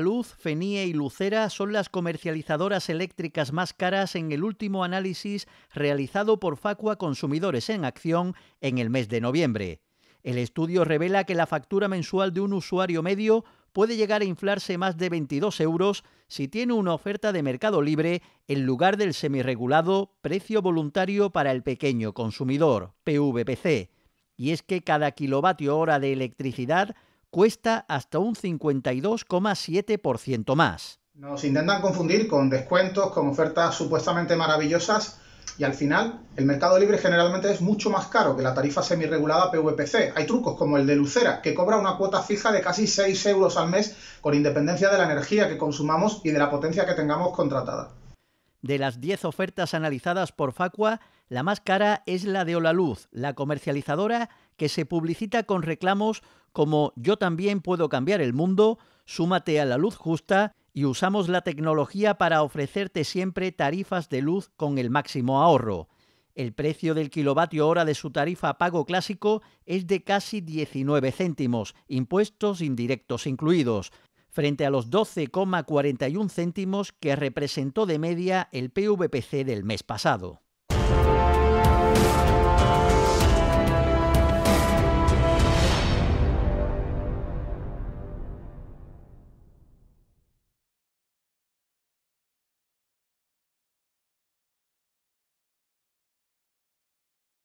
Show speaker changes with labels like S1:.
S1: Luz, Fenie y Lucera son las comercializadoras eléctricas más caras en el último análisis realizado por Facua Consumidores en Acción en el mes de noviembre. El estudio revela que la factura mensual de un usuario medio puede llegar a inflarse más de 22 euros si tiene una oferta de mercado libre en lugar del semirregulado precio voluntario para el pequeño consumidor, PVPC. Y es que cada kilovatio hora de electricidad cuesta hasta un 52,7% más.
S2: Nos intentan confundir con descuentos, con ofertas supuestamente maravillosas y al final el mercado libre generalmente es mucho más caro que la tarifa semirregulada PVPC. Hay trucos como el de Lucera, que cobra una cuota fija de casi 6 euros al mes con independencia de la energía que consumamos y de la potencia que tengamos contratada.
S1: De las 10 ofertas analizadas por Facua, la más cara es la de Olaluz, la comercializadora que se publicita con reclamos como yo también puedo cambiar el mundo, súmate a la luz justa y usamos la tecnología para ofrecerte siempre tarifas de luz con el máximo ahorro. El precio del kilovatio hora de su tarifa pago clásico es de casi 19 céntimos, impuestos indirectos incluidos frente a los 12,41 céntimos que representó de media el PVPC del mes pasado.